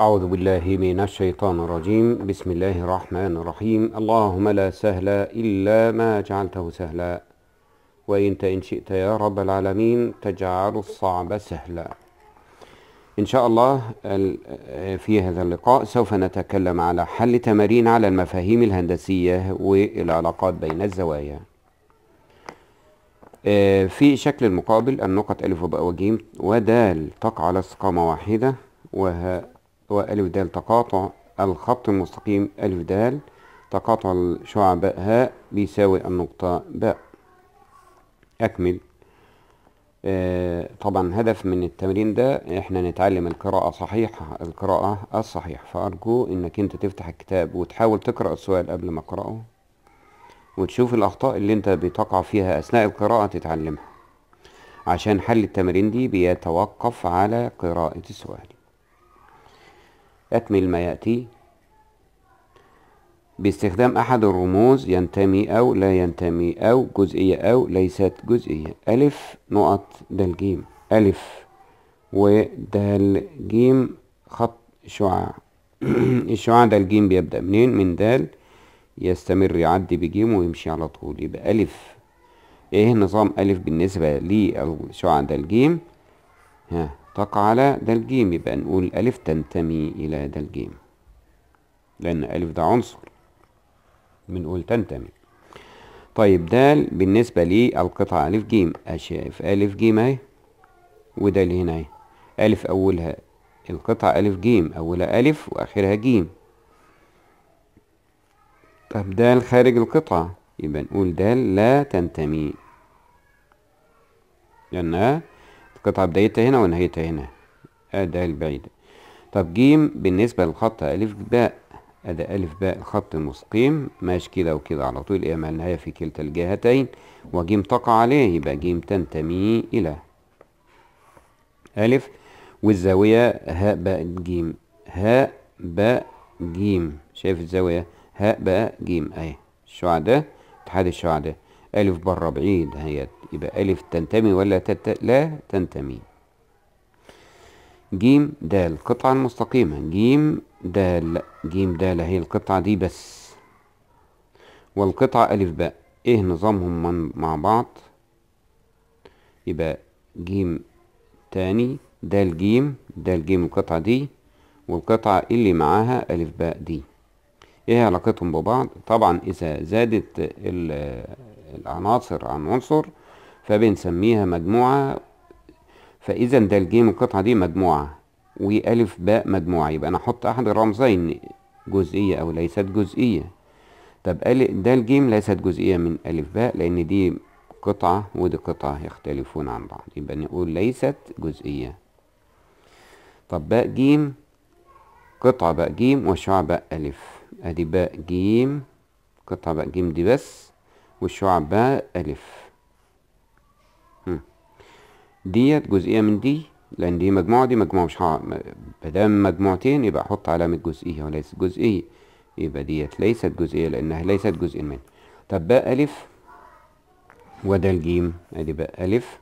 أعوذ بالله من الشيطان الرجيم بسم الله الرحمن الرحيم اللهم لا سهل إلا ما جعلته سهلا وإنت إن شئت يا رب العالمين تجعل الصعب سهلا إن شاء الله في هذا اللقاء سوف نتكلم على حل تمارين على المفاهيم الهندسية والعلاقات بين الزوايا آه، في شكل المقابل النقط ألف وباء وجيم ودال تقع على استقامة واحدة وهاء هو ألف د تقاطع الخط المستقيم ألف د تقاطع الشعاع باء هاء بيساوي النقطة باء أكمل آه طبعا هدف من التمرين ده احنا نتعلم القراءة صحيحة القراءة الصحيحة فأرجو انك انت تفتح الكتاب وتحاول تقرأ السؤال قبل ما تقرأه وتشوف الأخطاء اللي انت بتقع فيها أثناء القراءة تتعلمها عشان حل التمارين دي بيتوقف على قراءة السؤال أكمل ما يأتي باستخدام أحد الرموز ينتمي أو لا ينتمي أو جزئية أو ليست جزئية ألف نقط دال جيم ألف ودال جيم خط شعاع الشعاع دال جيم بيبدأ منين من دال يستمر يعدي بجيم ويمشي على طول يبقى ألف إيه نظام ألف بالنسبة للشعاع دال جيم ها تقع على ده الجيم يبقى نقول ألف تنتمي إلى ده الجيم لأن ألف ده عنصر بنقول تنتمي طيب ده بالنسبة للقطعة ألف جيم أشايف ألف جيم أهي وده اللي هنا أهي ألف أولها القطعة ألف جيم أولها ألف وآخرها جيم طب دال خارج القطعة يبقى نقول دال لا تنتمي لأنها يعني القطعة بدايتها هنا ونهايتها هنا أداة البعيدة طب جيم بالنسبة للخط ألف باء أدا ألف باء الخط المستقيم ماشي كده وكده على طول إيه النهاية في كلتا الجهتين وجيم تقع عليه يبقى جيم تنتمي إلى ألف والزاوية هاء باء جيم هاء باء جيم شايف الزاوية هاء باء جيم أهي ده اتحاد الشعاع ده ألف بره بعيد هي يبقى ألف تنتمي ولا تت... لا تنتمي جيم دال قطعة مستقيمة جيم دال جيم دال هي القطعة دي بس والقطعة ألف باء إيه نظامهم من مع بعض يبقى جيم تاني دال جيم دال جيم القطعة دي والقطعة اللي معاها ألف باء دي ايه علاقتهم ببعض طبعا اذا زادت العناصر عن عنصر فبنسميها مجموعة فإذا ده الجيم القطعة دي مجموعة وألف باء مجموعة يبقى أنا أحط أحد الرمزين جزئية أو ليست جزئية طب ده الجيم ليست جزئية من ألف باء لأن دي قطعة ودي قطعة يختلفون عن بعض يبقى نقول ليست جزئية طب باء جيم قطعة باء جيم وشعاع باء ألف أدي باء جيم قطعة باء جيم دي بس والشعباء ألف ديت جزئية من دي لأن دي مجموعة دي مجموعة مش مادام مجموعتين يبقى أحط علامة جزئية وليست جزئية يبقى ديت ليست جزئية لأنها ليست جزء من طب باء ألف وده الجيم أدي باء ألف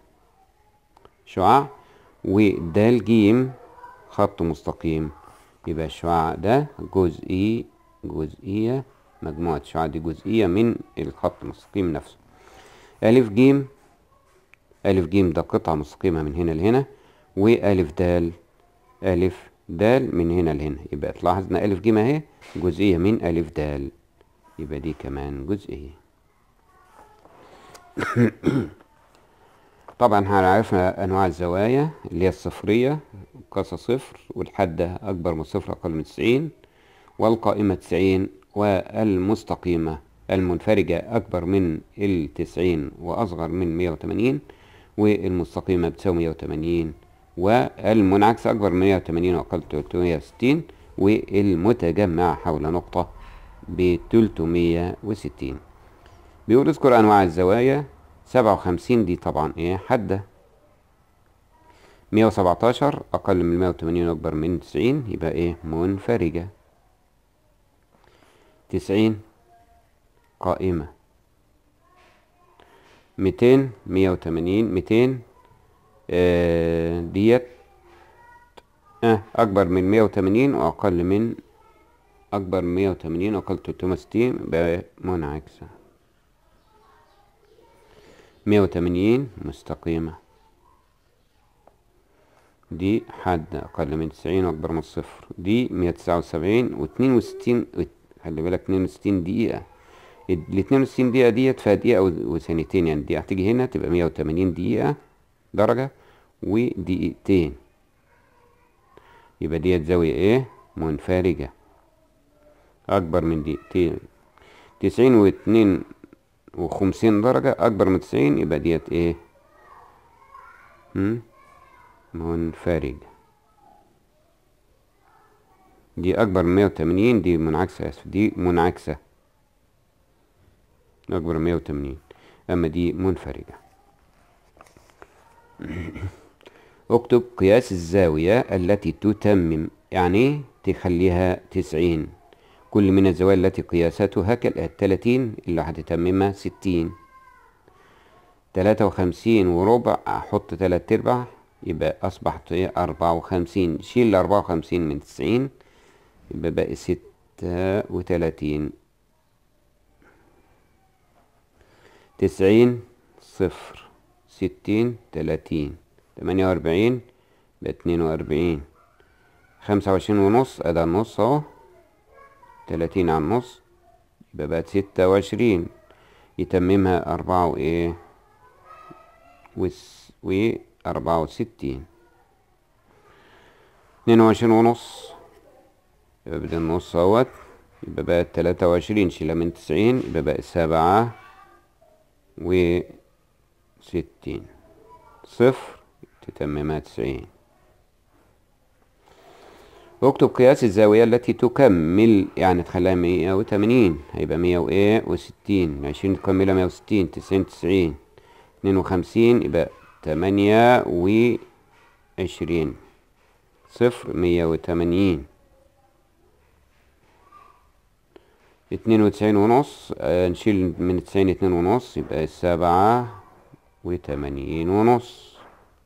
شعاع وده الجيم خط مستقيم يبقى الشعاع ده جزئي جزئية مجموعة شعاع دي جزئية من الخط المستقيم نفسه ألف جيم ألف جيم ده قطعة مستقيمة من هنا لهنا وألف دال ألف دال من هنا لهنا يبقى تلاحظ إن ألف جيم أهي جزئية من ألف دال يبقى دي كمان جزئية طبعا عرفنا أنواع الزوايا اللي هي الصفرية قاسة صفر والحدة أكبر من صفر أقل من تسعين والقائمة تسعين والمستقيمة المنفرجة أكبر من التسعين وأصغر من مية وتمانين والمستقيمة بتساوي مية وتمانين والمنعكس أكبر من مية وتمانين وأقل تلتمية وستين والمتجمع حول نقطة بتلتمية وستين بيقول اذكر أنواع الزوايا سبعة وخمسين دي طبعا إيه حادة مية وسبعتاشر أقل من مية وتمانين وأكبر من تسعين يبقى إيه منفرجة تسعين قائمة ميتين مية وتمانين ميتين آه، ديت اه اكبر من مية وتمانين واقل من اكبر من مية وتمانين واقل تلتمية وستين يبقى منعكسة مية وتمانين مستقيمة دي حادة اقل من تسعين واكبر من صفر دي مية تسعة وسبعين واتنين وستين خلي بالك 62 دقيقة ال 62 دقيقة ديت فيها دقيقة وثانيتين يعني دقيقة هتيجي هنا تبقى 180 دقيقة درجة ودقيقتين يبقى ديت زاوية ايه منفرجة أكبر من دقيقتين تسعين واتنين وخمسين درجة أكبر من تسعين يبقى ديت ايه منفرجة دي اكبر من 180 دي منعكسه اسف دي منعكسه اكبر من 180 اما دي منفرجه اكتب قياس الزاويه التي تتمم يعني تخليها 90 كل من الزوايا التي قياساتها قياستها كالتلاتين اللي هتتممها ستين تلاتة وخمسين وربع أحط تلات أرباع يبقى أصبحت إيه؟ أربعة وخمسين شيل أربعة وخمسين من تسعين يبقى باقي ستة وتلاتين تسعين صفر ستين تلاتين تمانية وأربعين باتنين وأربعين خمسة وعشرين ونص أدا النص أهو تلاتين على النص يبقى بقت ستة وعشرين يتممها أربعة وإيه وأربعة إيه؟ وستين اتنين وعشرين ونص يبقى بدل النص اهوت يبقى بقى تلاتة وعشرين شيلها من تسعين يبقى بقى سبعة وستين صفر تتممها تسعين اكتب قياس الزاوية التي تكمل يعني تخليها مية وتمانين هيبقى مية وايه وستين عشرين تكملها مية وستين تسعين تسعين اتنين وخمسين يبقى تمانية وعشرين صفر مية وتمانين اتنين وتسعين ونص آه نشيل من تسعين اتنين ونص يبقى سبعة وتمانين ونص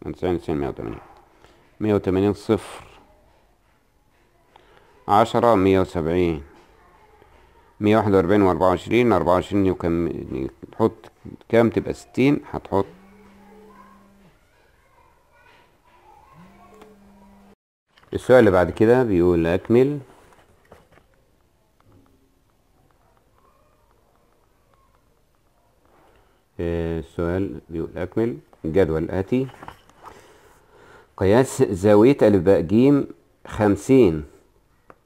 من تسعين وتسعين مية وتمانين مية وتمانين صفر عشرة مية وسبعين مية واحد وأربعين وأربعة وعشرين أربعة وعشرين وكم تحط كام تبقى ستين هتحط السؤال اللي بعد كده بيقول أكمل السؤال بيقول أكمل الجدول الآتي قياس زاوية ألف باء جيم خمسين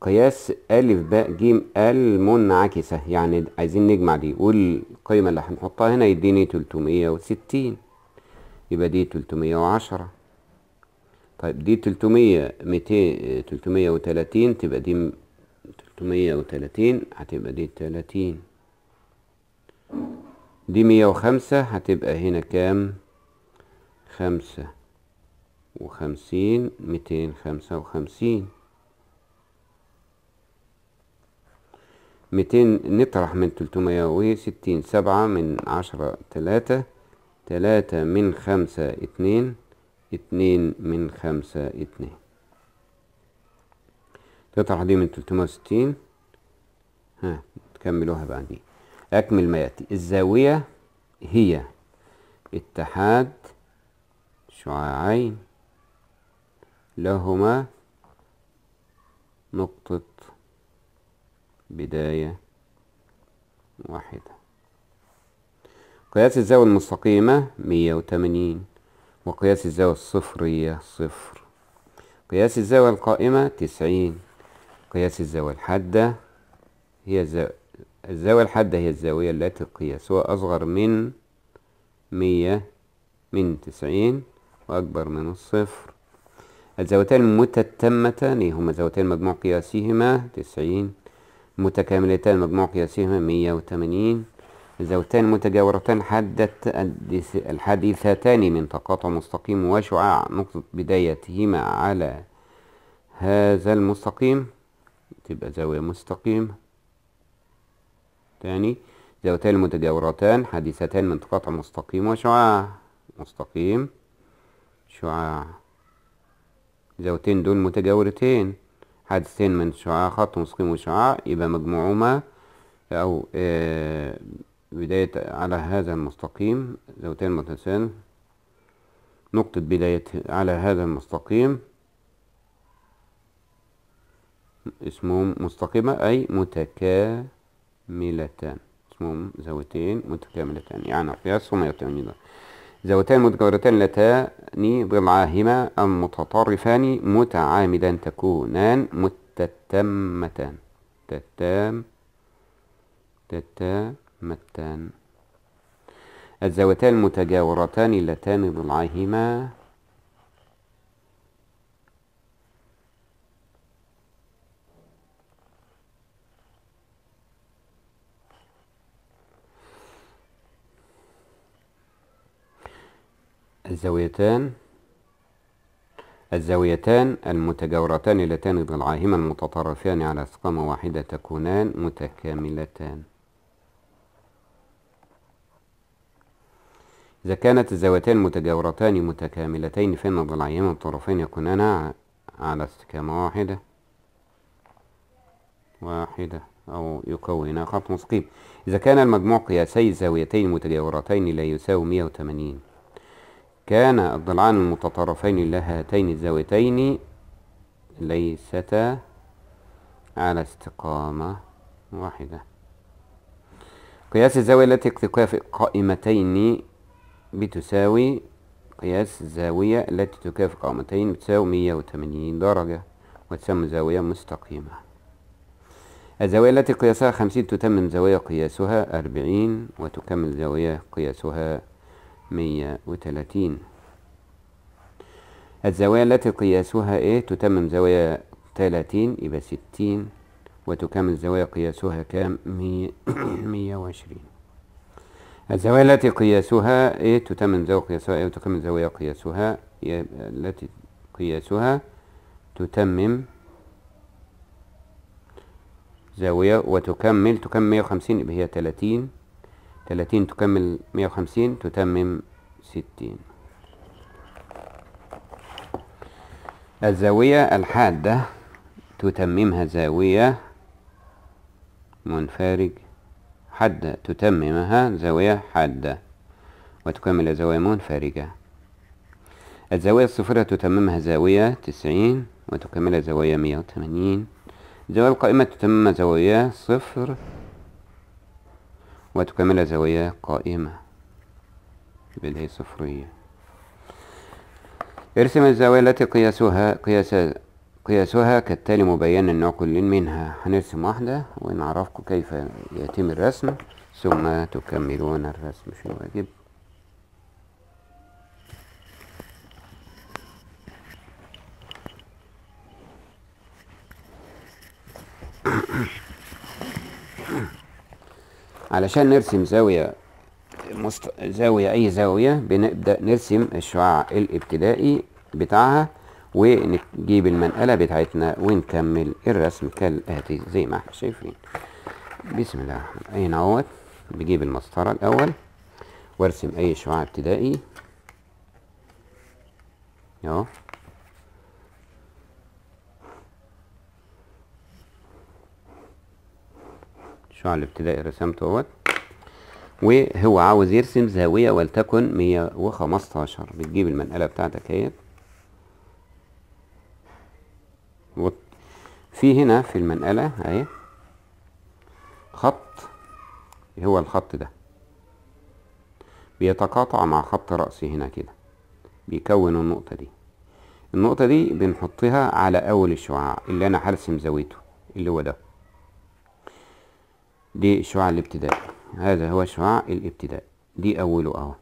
قياس ألف باء جيم المنعكسة يعني عايزين نجمع دي والقيمة اللي هنحطها هنا يديني تلتمية وستين يبقى دي تلتمية وعشرة طيب دي تلتمية ميتين تلتمية وتلاتين تبقى دي تلتمية وتلاتين هتبقى دي تلاتين دي مية وخمسة هتبقى هنا كام خمسة وخمسين ميتين خمسة وخمسين ميتين نطرح من تلتمية وستين سبعة من عشرة تلاتة تلاتة من خمسة اتنين اتنين من خمسة اتنين تطرح دي من تلتمية وستين ها تكملوها بعدين أكمل ما يأتي الزاوية هي اتحاد شعاعين لهما نقطة بداية واحدة قياس الزاوية المستقيمة مية وتمانين وقياس الزاوية الصفرية صفر قياس الزاوية القائمة تسعين قياس الزاوية الحادة هي الزاوية الحادة هي الزاوية التي قياسها أصغر من مية من تسعين وأكبر من الصفر الزاويتان المتتمتان إيه هما زاويتان مجموع قياسهما تسعين متكاملتان مجموع قياسهما مية وثمانين الزاويتان المتجاورتان حدت الحديثتان من تقاطع مستقيم وشعاع نقطة بدايتهما على هذا المستقيم تبقى زاوية مستقيمة تاني ذوتان متجاورتان حديثتان من تقاطع مستقيم وشعاع مستقيم شعاع ذوتين دول متجاورتين حادثتين من شعاع خط مستقيم وشعاع يبقى مجموعهما أو آه بداية على هذا المستقيم ذوتين متساويين نقطة بداية على هذا المستقيم اسمهم مستقيمة أي متكا متكاملتان اسمهم زاويتين متكاملتان يعني قياس سميتان أيضا زاويتان متكاملتان لتان ضلعاهما المتطرفان متعامدان تكونان متتمتان تتام تتامتان الزاويتان المتجاورتان اللتان ضلعاهما الزاويتان الزاويتان المتجاورتان اللتان ضلعاهما المتطرفان على استقامة واحدة تكونان متكاملتان إذا كانت الزاويتان متجاورتان متكاملتين فإن ضلعاهما الطرفين يكونان على استقامة واحدة واحدة أو يكونا خط مستقيم إذا كان المجموع قياسي الزاويتين المتجاورتين لا يساوي 180 كان الضلعان المتطرفين لهاتين الزاويتين ليستا على استقامة واحدة قياس الزاوية التي اقتقاها في قائمتين بتساوي قياس الزاوية التي تكافئ قائمتين بتساوي 180 درجة وتسمى زاوية مستقيمة الزاوية التي قياسها 50 تتمم زاوية قياسها 40 وتكمل زاوية قياسها 130 الزوايا التي قياسها ايه تتمم زوايا 30 يبقى 60 وتكمل زوايا قياسها كام 120 الزوايا التي قياسها ايه تتمم زوايا قياسها ايه وتكمل زوايا قياسها التي قياسها تتمم زاوية وتكمل تكمل 150 يبقى هي 30 30 تكمل 150 تتمم 60 الزاوية الحادة تتممها زاوية منفرج حادة تتممها زاوية حادة وتكمل زاوية منفرجة الزاوية الصفرة تتممها زاوية 90 وتكمل زاوية 180 وتمانين الزاوية القائمة تتممها زاوية صفر وتكمل زوايا قائمة اللي هي صفرية ارسم الزوايا التي قياسها قياس قياسها كالتالي مبينا نوع كل منها هنرسم واحدة ونعرفكم كيف يتم الرسم ثم تكملون الرسم في الواجب Mm-hmm. علشان نرسم زاوية مست... زاوية أي زاوية بنبدأ نرسم الشعاع الابتدائي بتاعها ونجيب المنقلة بتاعتنا ونكمل الرسم كالآتي زي ما احنا شايفين بسم الله الرحمن نعود بجيب المسطرة الأول وارسم أي شعاع ابتدائي اهو المشروع الابتدائي رسمته اهوت وهو عاوز يرسم زاوية ولتكن 115 بتجيب المنقلة بتاعتك اهي في هنا في المنقلة اهي خط هو الخط ده بيتقاطع مع خط رأسي هنا كده بيكون النقطة دي النقطة دي بنحطها على أول الشعاع اللي أنا هرسم زاويته اللي هو ده دي الشعاع الابتدائي هذا هو شعاع الابتداء دي اوله اهو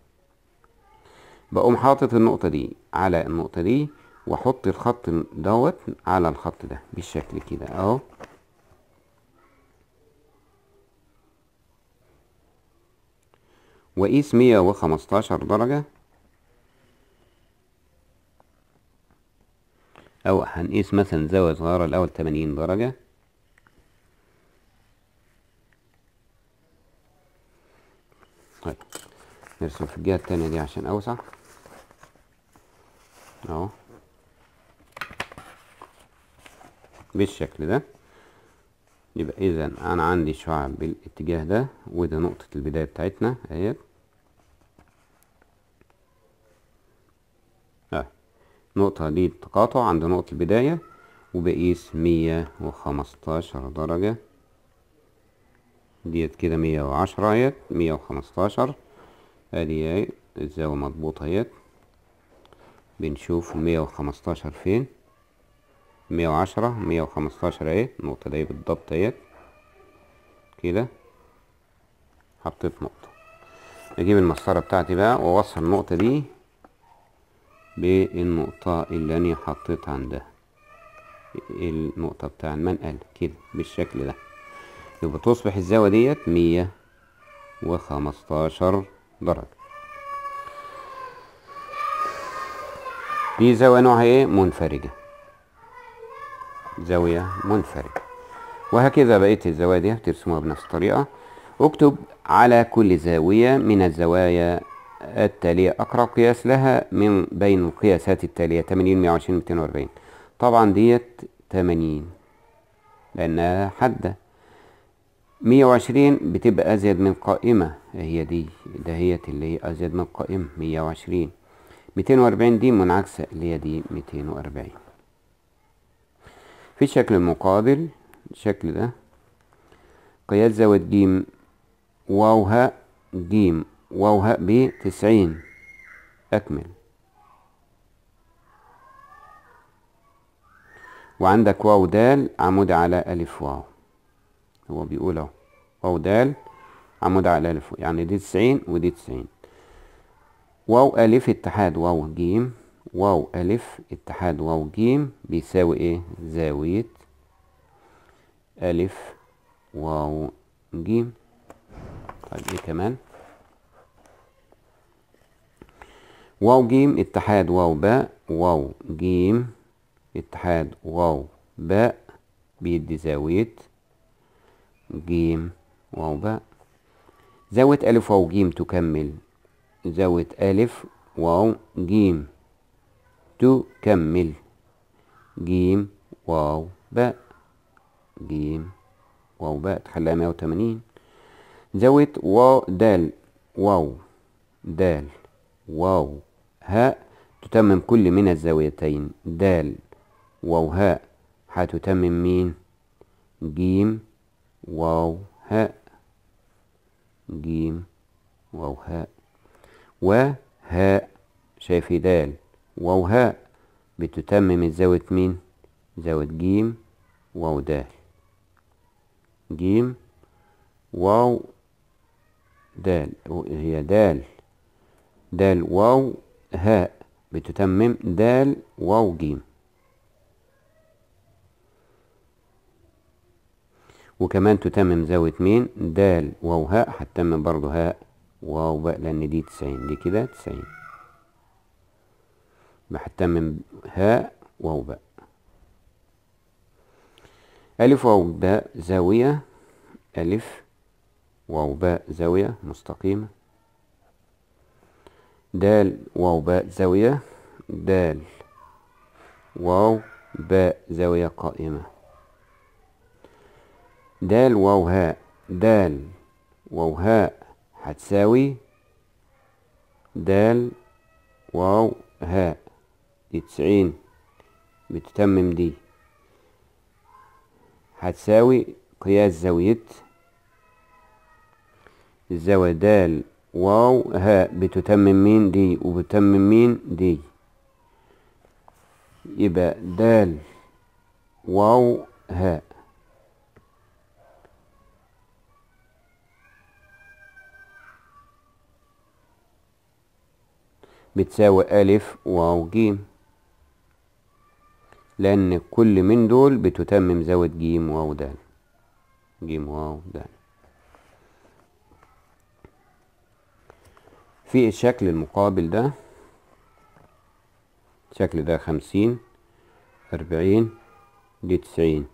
بقوم حاطط النقطة دي على النقطة دي واحط الخط دوت على الخط ده بالشكل كده اهو وقيس مية وخمستاشر درجة او هنقيس مثلا زاوية صغيرة الاول تمانين درجة طيب نرسم في الجهة التانية دي عشان أوسع أهو بالشكل ده يبقى إذا أنا عندي شعاع بالاتجاه ده وده نقطة البداية بتاعتنا أهي أه نقطة دي تقاطع عند نقطة البداية وبقيس مية وخمستاشر درجة ديت كده مية وعشرة اهيت مية وخمستاشر ادي اهي الزاوية مضبوطة اهيت بنشوف مية وخمستاشر فين مية وعشرة مية وخمستاشر اهي النقطة دي بالضبط اهيت كده حطيت نقطة اجيب المسطرة بتاعتي بقى واوصل النقطة دي بالنقطة اللي انا حطيت عندها النقطة بتاع المنقل كده بالشكل ده يبقى تصبح الزاوية ديت مية وخمستاشر درجة دي زاوية نوعها ايه منفرجة زاوية منفرجة وهكذا بقية الزوايا دي هترسموها بنفس الطريقة اكتب على كل زاوية من الزوايا التالية أقرب قياس لها من بين القياسات التالية 80 120 240 طبعا ديت 80 لأنها حادة مية وعشرين بتبقى أزيد من قائمة هي دي ده هي اللي هي أزيد من قائمة مية وعشرين ميتين وأربعين دي منعكسة اللي هي دي ميتين وأربعين في الشكل المقابل الشكل ده قياس زاوية جيم واو هاء جيم واو هاء 90 أكمل وعندك واو دال عمود على ألف واو هو بيقول اهو واو د عمود على الف يعني دي تسعين ودي تسعين واو ألف اتحاد واو جيم واو ألف اتحاد واو جيم بيساوي ايه زاوية ألف واو جيم طيب ايه كمان واو جيم اتحاد واو باء واو جيم اتحاد واو باء بيدي زاوية جيم واو باء زاوية ألف واو جيم تكمل زاوية ألف واو جيم تكمل جيم واو باء جيم واو باء تخليها مية وتمانين زاوية واو دال واو دال واو هاء تتمم كل من الزاويتين دال واو هاء هتتمم مين جيم واو هاء جيم واو هاء وهاء شافي دال واو هاء بتتمم الزاوية مين زاوية جيم واو دال جيم واو دال هي دال دال واو هاء بتتمم دال واو جيم وكمان تتمم زاوية مين د واو هاء هتتمم برضو هاء واو بقى لأن دي تسعين دي كده تسعين هتتمم هاء واو بقى ألف واو باء زاوية ألف واو باء زاوية مستقيمة دال واو باء زاوية دال واو باء زاوية قائمة دال واو هاء دال واو هاء هتساوي دال واو هاء دي تسعين بتتمم دي هتساوي قياس زاوية الزاوية دال واو هاء بتتمم مين دي وبتتمم مين دي يبقى دال واو هاء بتساوي ألف واو جيم لأن كل من دول بتتمم زاوية جيم واو دال جيم واو دال في الشكل المقابل ده الشكل ده خمسين أربعين دي تسعين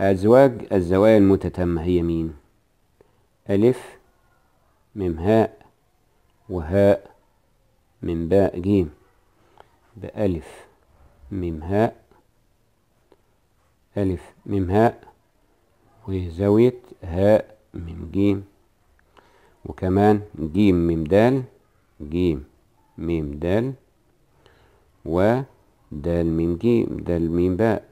أزواج الزوايا المتتمة هي مين؟ ألف م هاء وهاء من باء جيم بألف ميم هاء ألف ميم هاء وزاوية هاء ميم جيم وكمان جيم ميم دال جيم ميم دال ودال ميم جيم دال ميم باء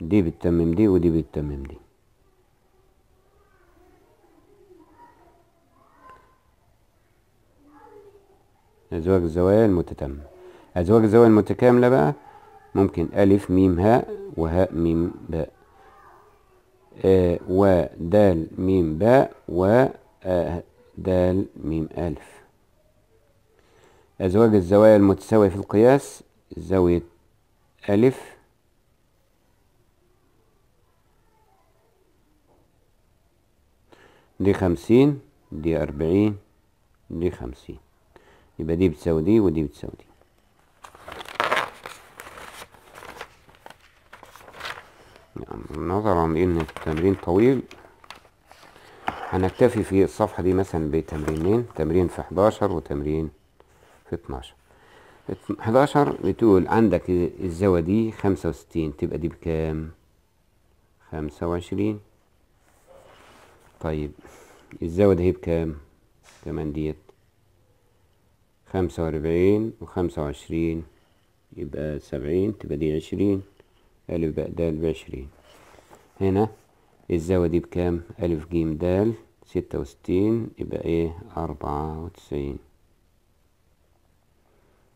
دي بتتمم دي ودي بتتمم دي أزواج الزوايا المتتامة أزواج الزوايا المتكاملة بقى ممكن ألف ميم هاء وهاء ميم باء آه ودال ميم باء ودال آه، ميم ألف أزواج الزوايا المتساوية في القياس زاوية ألف دي خمسين دي أربعين دي خمسين يبقى دي بتساوي دي ودي بتساوي دي يعني نظرا لان التمرين طويل هنكتفي في الصفحة دي مثلا بتمرينين تمرين في 11 وتمرين في 12 11 بتقول عندك الزاوية دي 65 تبقى دي بكام 25 طيب الزاوية دي بكام كمان ديت خمسة وأربعين وخمسة وعشرين يبقى سبعين تبقى دي عشرين ألف ب دال بعشرين هنا الزاوية دي بكام ألف جيم دال ستة وستين يبقى إيه أربعة وتسعين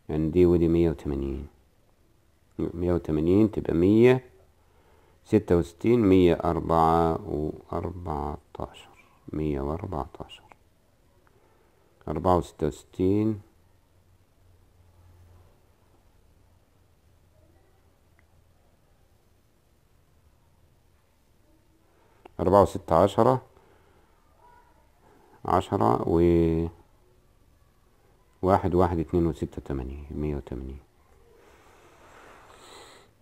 يعني دي ودي مية وتمانين مية وتمانين تبقى مية ستة وستين مية أربعة وأربعتاشر مية وأربعتاشر أربعة وستة وستين أربعة وستة عشرة عشرة و واحد واحد اتنين وستة تمانية مية وتمانين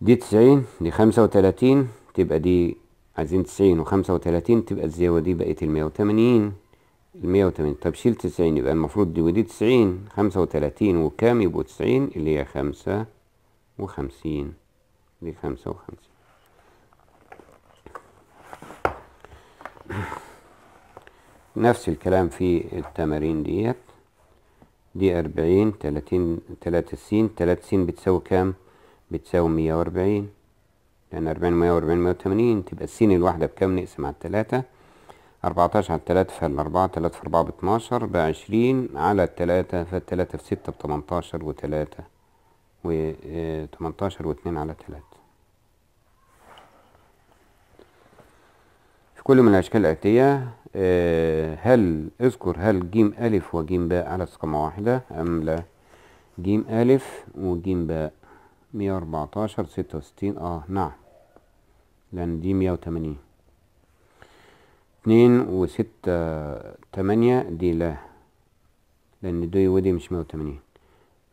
دي تسعين دي خمسة وتلاتين تبقى دي عايزين تسعين وخمسة وتلاتين تبقى الزاوية دي بقت المية وتمانين المية وتمانين طب شيل تسعين يبقى المفروض دي ودي تسعين خمسة وتلاتين وكام يبقوا تسعين اللي هي خمسة وخمسين دي خمسة وخمسين نفس الكلام في التمارين ديت دي أربعين تلاتين تلاتة سين تلاتة سين بتساوي كام بتساوي مية وأربعين لأن أربعين مية وأربعين مية وتمانين تبقى السين الواحدة بكام نقسم على التلاتة أربعتاشر على التلاتة فالأربعة تلاتة في أربعة باتناشر بعشرين على التلاتة فالتلاتة في ستة بتمنتاشر وتلاتة وتمنتاشر واتنين على تلاتة كل من الأشكال الآتية آه، هل اذكر هل جيم ألف وجيم باء على استقامة واحدة أم لا جيم ألف وجيم باء مية أربعتاشر ستة وستين اه نعم لأن دي مية وتمانين اتنين وستة تمانية دي لا لأن دي ودي مش مية وتمانين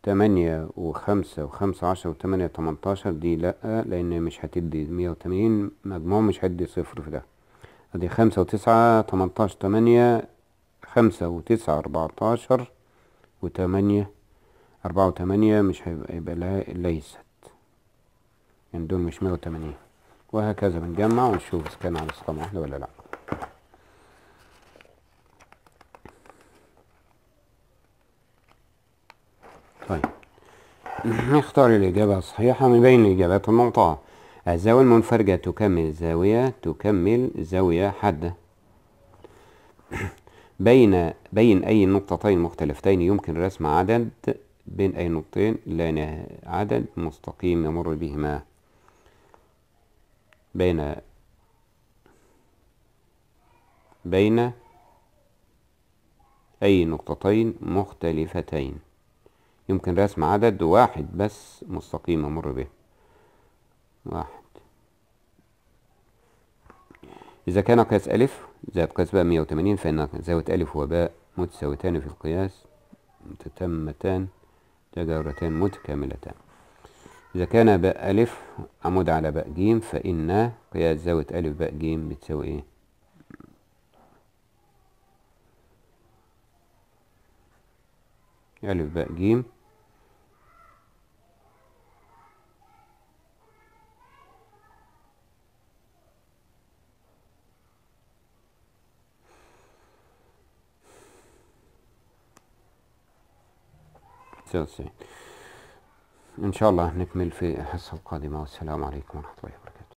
تمانية وخمسة وخمسة عشرة وتمانية تمنتاشر دي لأ لأن مش هتدي مية وتمانين مجموع مش هتدي صفر في ده ادي خمسة وتسعة تمنتاش تمانية خمسة وتسعة اربعتاشر وتمانية اربعة وتمانية مش هيبقى يبقى لها ليست يعني دول مش مية وتمانين وهكذا بنجمع ونشوف اذا كان على صفحة واحدة ولا لا طيب نختار الإجابة الصحيحة من بين الإجابات المقطعة الزاوية المنفرجة تكمل زاوية تكمل زاوية حادة بين بين أي نقطتين مختلفتين يمكن رسم عدد بين أي نقطتين لا عدد مستقيم يمر بهما بين بين أي نقطتين مختلفتين يمكن رسم عدد واحد بس مستقيم يمر به واحد إذا كان قياس ألف زائد قياس باء مية وتمانين فإن زاوية ألف وباء متساويتان في القياس متتمتان تجارتان متكاملتان إذا كان باء ألف عمود على باء جيم فإن قياس زاوية ألف باء جيم بتساوي إيه؟ ألف باء جيم 99 إن شاء الله نكمل في الحصة القادمة والسلام عليكم ورحمة الله